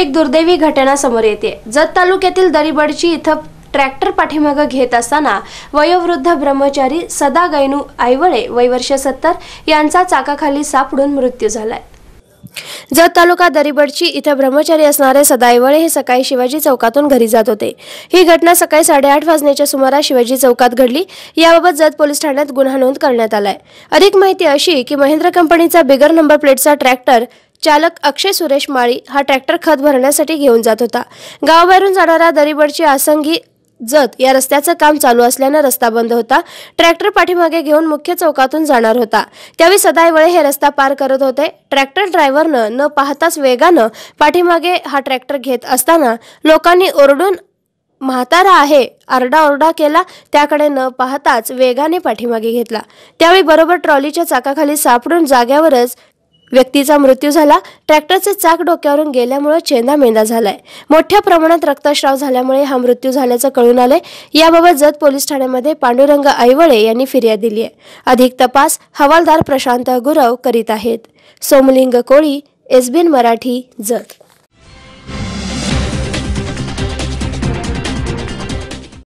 एक दुर्दैवी घटना समोर येते जत तालुक्यातील दरीबडची इथं ट्रॅक्टर पाठीमागं घेत असताना वयोवृद्ध ब्रह्मचारी सदा गैनू आईवळे वयवर्ष सत्तर यांचा चाकाखाली सापडून मृत्यू झालाय जत तालुका दरीबडची इथं ब्रह्मचारी असणारे सदाईवळे हे सकाळी शिवाजी चौकातून घरी जात होते ही घटना सकाळी साडेआठ वाजण्याच्या सुमारास शिवाजी चौकात घडली याबाबत जत पोलीस ठाण्यात गुन्हा नोंद करण्यात आलाय अधिक माहिती अशी की महेंद्र कंपनीचा बिगर नंबर प्लेटचा ट्रॅक्टर चालक अक्षय सुरेश माळी हा ट्रॅक्टर खत भरण्यासाठी घेऊन जात होता गावाबाहेरून जाणारा दरीबडची आसंगी जत या रस्त्याचं काम चालू असल्यानं रस्ता बंद होता ट्रॅक्टर पाठीमागे घेऊन मुख्य चौकातून जाणार होता त्यावेळी सदाईवळे हे रस्ता पार करत होते ट्रॅक्टर ड्रायव्हरनं न पाहताच वेगानं पाठीमागे हा ट्रॅक्टर घेत असताना लोकांनी ओरडून म्हातारा आहे आरडाओरडा केला त्याकडे न पाहताच वेगाने पाठीमागे घेतला त्यावेळी बरोबर ट्रॉलीच्या चाकाखाली सापडून जाग्यावरच व्यक्तीचा मृत्यू झाला ट्रॅक्टरचे चाक डोक्यावरून गेल्यामुळे चेंदा मेंदा झालाय मोठ्या प्रमाणात रक्तश्राव झाल्यामुळे हा मृत्यू झाल्याचं कळून आले याबाबत जत पोलीस ठाण्यामध्ये पांडुरंग ऐवळे यांनी फिर्याद दिली आहे अधिक तपास हवालदार प्रशांत गुरव करीत आहेत सोमलिंग कोळी एसबीएन मराठी जत